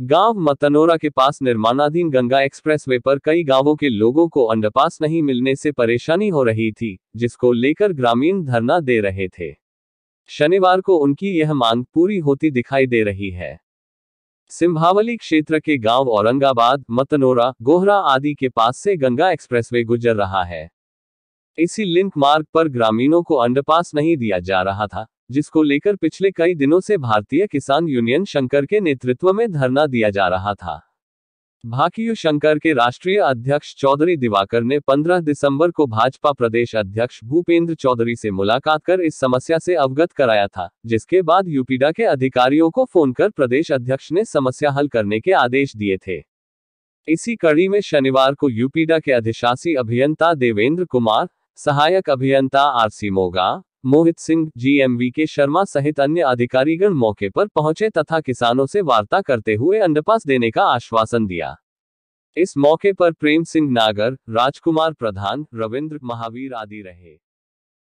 गांव मतनोरा के पास निर्माणाधीन गंगा एक्सप्रेसवे पर कई गांवों के लोगों को अंडरपास नहीं मिलने से परेशानी हो रही थी जिसको लेकर ग्रामीण धरना दे रहे थे शनिवार को उनकी यह मांग पूरी होती दिखाई दे रही है सिंभावली क्षेत्र के गांव औरंगाबाद मतनोरा गोहरा आदि के पास से गंगा एक्सप्रेसवे गुजर रहा है इसी लिंक मार्ग पर ग्रामीणों को अंडरपास नहीं दिया जा रहा था जिसको लेकर पिछले कई दिनों से भारतीय किसान यूनियन शंकर के नेतृत्व में धरना दिया जा रहा था भाकियु शंकर के राष्ट्रीय अध्यक्ष चौधरी दिवाकर ने 15 दिसंबर को भाजपा प्रदेश अध्यक्ष भूपेंद्र चौधरी से मुलाकात कर इस समस्या से अवगत कराया था जिसके बाद यूपीडा के अधिकारियों को फोन कर प्रदेश अध्यक्ष ने समस्या हल करने के आदेश दिए थे इसी कड़ी में शनिवार को यूपीडा के अधिशासी अभियंता देवेंद्र कुमार सहायक अभियंता RC Moga Mohit Singh GMV K Sharma सहित अन्य अधिकारीगण मौके पर पहुंचे तथा किसानों से वार्ता करते हुए अंडरपास देने का आश्वासन दिया इस मौके पर प्रेम सिंह नागर राजकुमार प्रधान रविंद्र महावीर आदि रहे